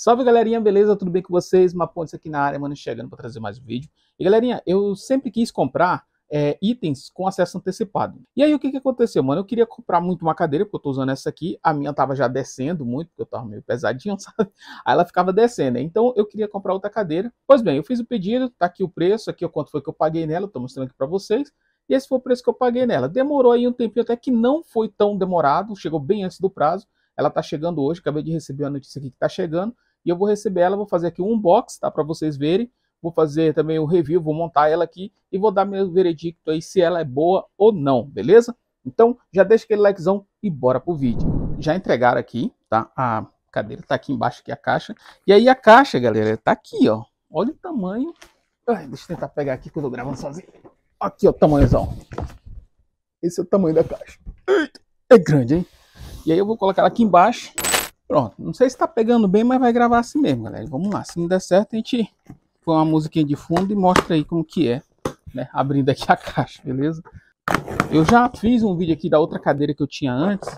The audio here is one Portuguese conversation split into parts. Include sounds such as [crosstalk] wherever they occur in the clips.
Salve galerinha, beleza? Tudo bem com vocês? Mapontes aqui na área, mano, chegando para trazer mais um vídeo. E galerinha, eu sempre quis comprar é, itens com acesso antecipado. E aí o que, que aconteceu, mano? Eu queria comprar muito uma cadeira, porque eu tô usando essa aqui, a minha tava já descendo muito, porque eu tava meio pesadinho, [laughs] sabe? Aí ela ficava descendo, então eu queria comprar outra cadeira. Pois bem, eu fiz o pedido, tá aqui o preço, aqui o quanto foi que eu paguei nela, tô mostrando aqui para vocês. E esse foi o preço que eu paguei nela. Demorou aí um tempinho, até que não foi tão demorado, chegou bem antes do prazo. Ela tá chegando hoje, acabei de receber a notícia aqui que tá chegando e eu vou receber ela, vou fazer aqui um unbox, tá? Para vocês verem. Vou fazer também o review, vou montar ela aqui e vou dar meu veredicto aí se ela é boa ou não, beleza? Então já deixa aquele likezão e bora pro vídeo. Já entregaram aqui, tá? A cadeira tá aqui embaixo, aqui a caixa. E aí a caixa, galera, tá aqui, ó. Olha o tamanho. Ai, deixa eu tentar pegar aqui que eu tô gravando sozinho. Aqui, ó, tamanhozão. Esse é o tamanho da caixa. é grande, hein? E aí eu vou colocar ela aqui embaixo Pronto, não sei se tá pegando bem, mas vai gravar assim mesmo, galera. Vamos lá, se não der certo, a gente põe uma musiquinha de fundo e mostra aí como que é, né? Abrindo aqui a [laughs] caixa, beleza? Eu já fiz um vídeo aqui da outra cadeira que eu tinha antes,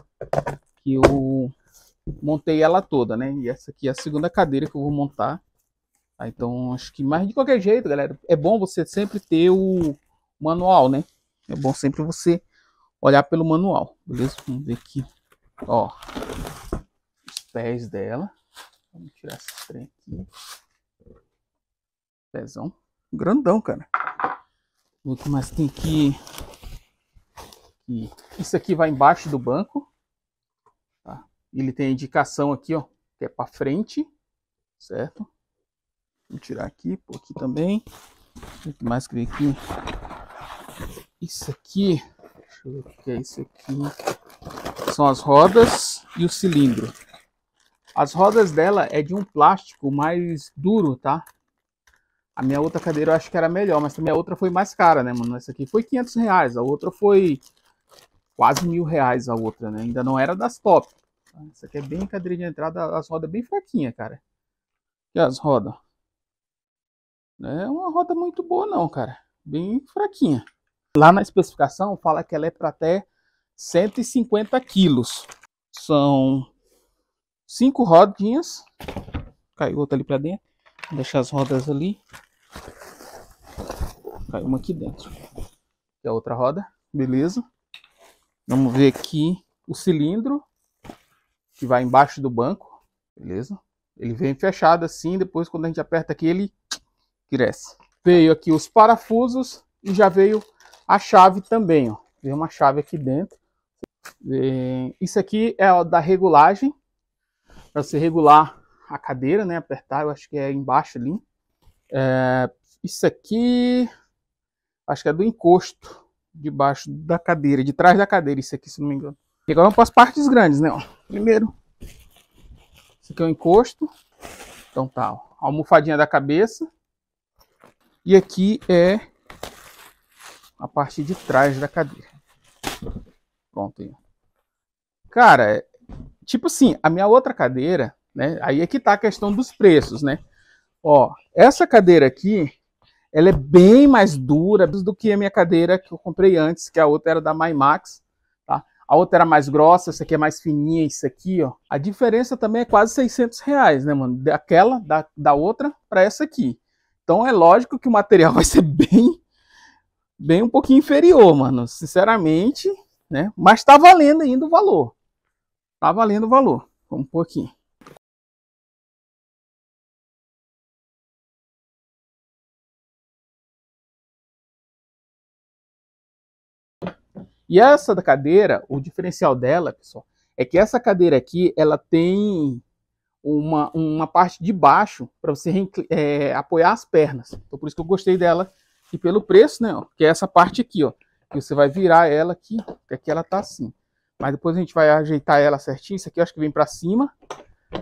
que eu montei ela toda, né? E essa aqui é a segunda cadeira que eu vou montar. Tá? Então, acho que mas de qualquer jeito, galera, é bom você sempre ter o manual, né? É bom sempre você olhar pelo manual, beleza? Vamos ver aqui, ó pés dela. Vamos tirar esse trem aqui. Pezão. Grandão, cara. O que mais tem aqui? aqui? Isso aqui vai embaixo do banco. Tá? Ele tem a indicação aqui, ó. Que é pra frente. Certo? Vou tirar aqui, pôr aqui também. O que mais que vem aqui? Isso aqui. Deixa eu ver o que é isso aqui. São as rodas e o cilindro. As rodas dela é de um plástico mais duro, tá? A minha outra cadeira eu acho que era melhor, mas também a outra foi mais cara, né, mano? Essa aqui foi 500 reais, a outra foi quase mil reais a outra, né? Ainda não era das top. Essa aqui é bem cadeira de entrada, as rodas bem fraquinha, cara. E as rodas? Não é uma roda muito boa não, cara. Bem fraquinha. Lá na especificação fala que ela é para até 150 quilos. São cinco rodinhas. Caiu outra ali para dentro. Vou deixar as rodas ali. Caiu uma aqui dentro. E a é outra roda. Beleza. Vamos ver aqui o cilindro que vai embaixo do banco. Beleza. Ele vem fechado assim. Depois, quando a gente aperta aqui, ele cresce. Veio aqui os parafusos e já veio a chave também. Ó. Veio uma chave aqui dentro. Isso aqui é da regulagem para você regular a cadeira, né? Apertar, eu acho que é embaixo ali. É, isso aqui, acho que é do encosto, debaixo da cadeira, de trás da cadeira, isso aqui, se não me engano. E agora vamos para as partes grandes, né? Ó, primeiro, isso aqui é o encosto. Então tá, ó, a almofadinha da cabeça. E aqui é a parte de trás da cadeira. Pronto aí. Cara, tipo assim, a minha outra cadeira, né? Aí é que tá a questão dos preços, né? Ó, essa cadeira aqui, ela é bem mais dura do que a minha cadeira que eu comprei antes, que a outra era da MyMax, tá? A outra era mais grossa, essa aqui é mais fininha, isso aqui, ó. A diferença também é quase 600 reais, né, mano? Daquela, da, da outra, para essa aqui. Então é lógico que o material [laughs] vai ser bem, bem um pouquinho inferior, mano. Sinceramente, né? Mas tá valendo ainda o valor. Tá valendo o valor. Vamos pôr aqui. E essa da cadeira, o diferencial dela, pessoal, é que essa cadeira aqui, ela tem uma, uma parte de baixo para você é, apoiar as pernas. Então por isso que eu gostei dela e pelo preço, né, ó, que é essa parte aqui, ó, que você vai virar ela aqui, que aqui ela tá assim. Mas depois a gente vai ajeitar ela certinho. Isso aqui eu acho que vem para cima,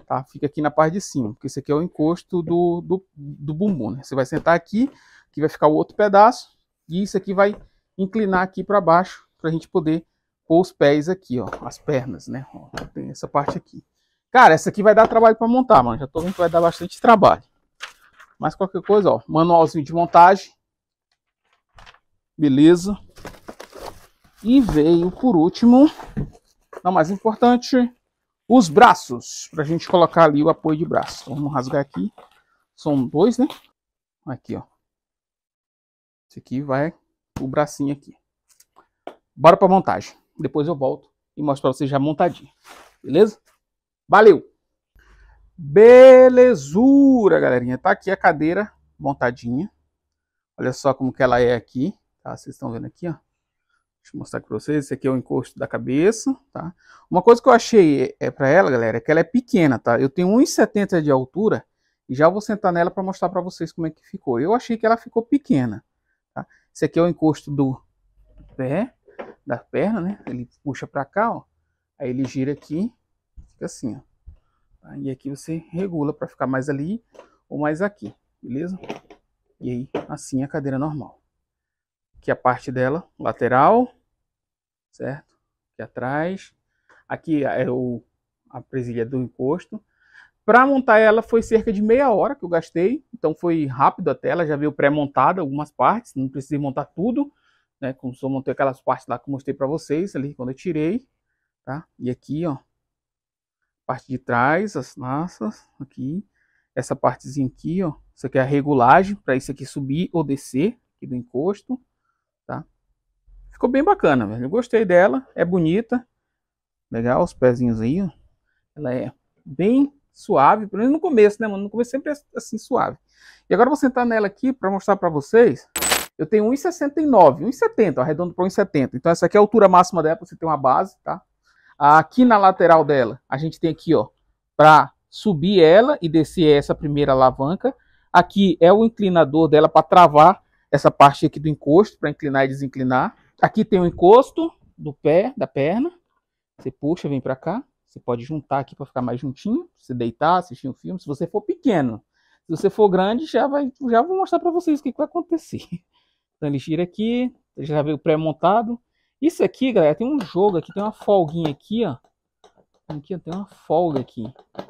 tá? Fica aqui na parte de cima, porque isso aqui é o encosto do, do, do bumbum, né? Você vai sentar aqui, que vai ficar o outro pedaço. E isso aqui vai inclinar aqui para baixo, para a gente poder pôr os pés aqui, ó. As pernas, né? Ó, tem essa parte aqui. Cara, essa aqui vai dar trabalho para montar, mano. Já tô vendo que vai dar bastante trabalho. Mas qualquer coisa, ó. Manualzinho de montagem. Beleza. E veio, por último, não, mais importante, os braços, para a gente colocar ali o apoio de braço. Então, vamos rasgar aqui. São dois, né? Aqui, ó. Esse aqui vai o bracinho aqui. Bora para montagem. Depois eu volto e mostro para vocês já montadinho. Beleza? Valeu! Belezura, galerinha. Tá aqui a cadeira montadinha. Olha só como que ela é aqui. Tá? Vocês estão vendo aqui, ó. Deixa eu mostrar aqui para vocês. Esse aqui é o encosto da cabeça, tá? Uma coisa que eu achei é, é para ela, galera, é que ela é pequena, tá? Eu tenho 1,70 de altura e já vou sentar nela para mostrar para vocês como é que ficou. Eu achei que ela ficou pequena, tá? Esse aqui é o encosto do pé, da perna, né? Ele puxa para cá, ó. Aí ele gira aqui, fica assim, ó. Tá? E aqui você regula para ficar mais ali ou mais aqui, beleza? E aí, assim a cadeira normal. Que a parte dela lateral, certo? Aqui atrás. Aqui é o, a presilha do encosto. Para montar ela foi cerca de meia hora que eu gastei, então foi rápido até, ela já veio pré-montada algumas partes, não precisei montar tudo, né? Como só montei aquelas partes lá que eu mostrei para vocês ali quando eu tirei, tá? E aqui, ó, parte de trás, as massas, aqui, essa partezinha aqui, ó, isso aqui é a regulagem para isso aqui subir ou descer aqui do encosto, tá? Ficou bem bacana, velho. Eu gostei dela, é bonita. Legal, os pezinhos aí, Ela é bem suave, pelo menos no começo, né, mano? No começo sempre é assim, suave. E agora eu vou sentar nela aqui para mostrar para vocês. Eu tenho 1,69, 1,70, arredondo para 1,70. Então essa aqui é a altura máxima dela, você tem uma base, tá? Aqui na lateral dela, a gente tem aqui, ó, para subir ela e descer essa primeira alavanca. Aqui é o inclinador dela para travar essa parte aqui do encosto, para inclinar e desinclinar. Aqui tem o encosto do pé, da perna. Você puxa, vem para cá. Você pode juntar aqui para ficar mais juntinho. Você deitar, assistir um filme. Se você for pequeno. Se você for grande, já, vai, já vou mostrar para vocês o que, que vai acontecer. [laughs] Então ele gira aqui. Ele já veio pré-montado. Isso aqui, galera, tem um jogo aqui. Tem uma folguinha aqui, ó. Aqui ó, tem uma folga aqui.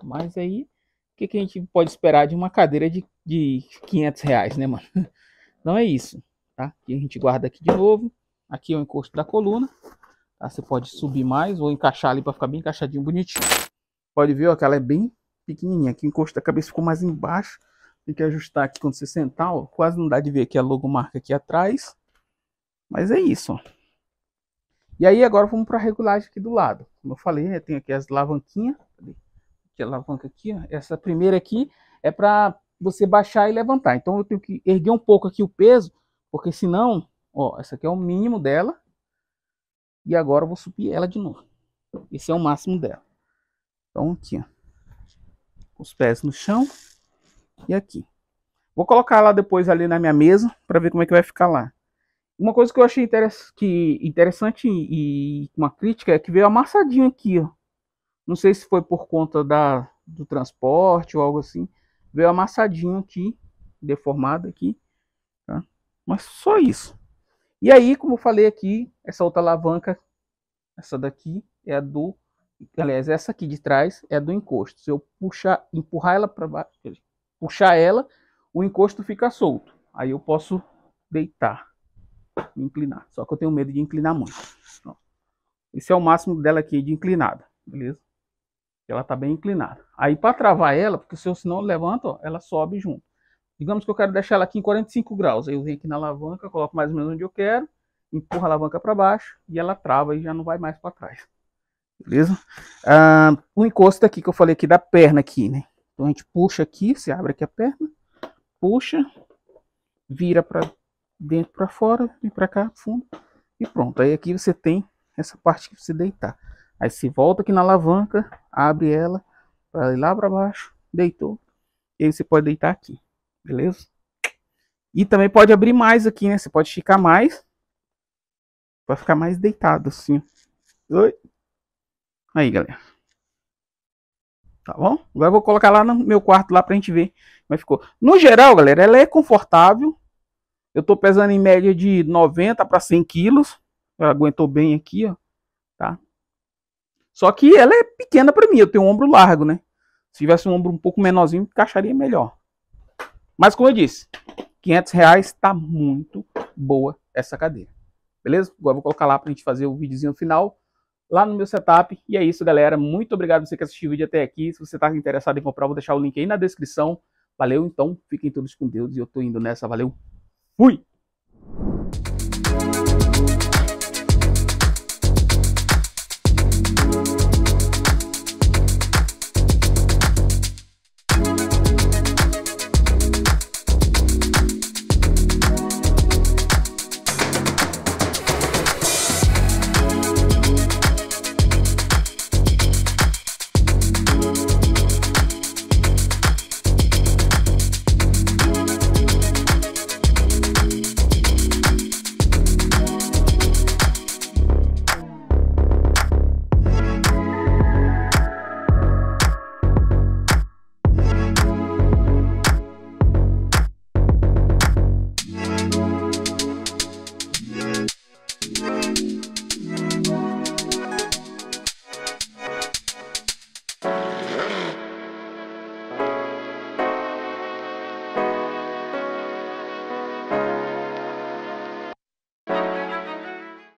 Mas aí, o que, que a gente pode esperar de uma cadeira de, de 500 reais, né, mano? [laughs] Então é isso, tá? E a gente guarda aqui de novo. Aqui é o encosto da coluna. Tá? Você pode subir mais ou encaixar ali para ficar bem encaixadinho, bonitinho. Pode ver ó, que ela é bem pequenininha. Aqui o encosto da cabeça ficou mais embaixo. Tem que ajustar aqui quando você sentar. Ó. Quase não dá de ver aqui a logomarca aqui atrás. Mas é isso. Ó. E aí agora vamos para a regulagem aqui do lado. Como eu falei, né, tem aqui as alavanquinhas. Que alavanca aqui, ó. essa primeira aqui é para você baixar e levantar. Então eu tenho que erguer um pouco aqui o peso, porque senão Ó, essa aqui é o mínimo dela. E agora eu vou subir ela de novo. Esse é o máximo dela. Então aqui, ó. Os pés no chão. E aqui. Vou colocar lá depois ali na minha mesa para ver como é que vai ficar lá. Uma coisa que eu achei interess que interessante e uma crítica é que veio amassadinho aqui, ó. Não sei se foi por conta da, do transporte ou algo assim. Veio amassadinho aqui, deformado aqui. Tá? Mas só isso. E aí, como eu falei aqui, essa outra alavanca, essa daqui é a do, aliás, essa aqui de trás é a do encosto. Se eu puxar, empurrar ela para baixo, puxar ela, o encosto fica solto. Aí eu posso deitar, me inclinar. Só que eu tenho medo de inclinar muito. Esse é o máximo dela aqui de inclinada, beleza? Ela tá bem inclinada. Aí para travar ela, porque se eu não levanto, ó, ela sobe junto. Digamos que eu quero deixar ela aqui em 45 graus. Aí eu venho aqui na alavanca, coloco mais ou menos onde eu quero, empurro a alavanca para baixo e ela trava e já não vai mais para trás. Beleza? Ah, o encosto aqui que eu falei aqui da perna aqui, né? Então a gente puxa aqui, você abre aqui a perna, puxa, vira para dentro para fora, vem para cá, fundo e pronto. Aí aqui você tem essa parte que você deitar. Aí você volta aqui na alavanca, abre ela, para ir lá para baixo, deitou. E aí você pode deitar aqui. Beleza? E também pode abrir mais aqui, né? Você pode ficar mais. Vai ficar mais deitado assim. Oi. Aí, galera. Tá bom? Agora eu vou colocar lá no meu quarto lá pra gente ver como é ficou. No geral, galera, ela é confortável. Eu tô pesando em média de 90 para 100 quilos. Ela aguentou bem aqui, ó. Tá? Só que ela é pequena para mim. Eu tenho um ombro largo, né? Se tivesse um ombro um pouco menorzinho, encaixaria melhor. Mas como eu disse, 500 reais está muito boa essa cadeira. Beleza? Agora vou colocar lá para a gente fazer o videozinho final lá no meu setup. E é isso, galera. Muito obrigado você que assistiu o vídeo até aqui. Se você está interessado em comprar, vou deixar o link aí na descrição. Valeu, então. Fiquem todos com Deus e eu estou indo nessa. Valeu. Fui!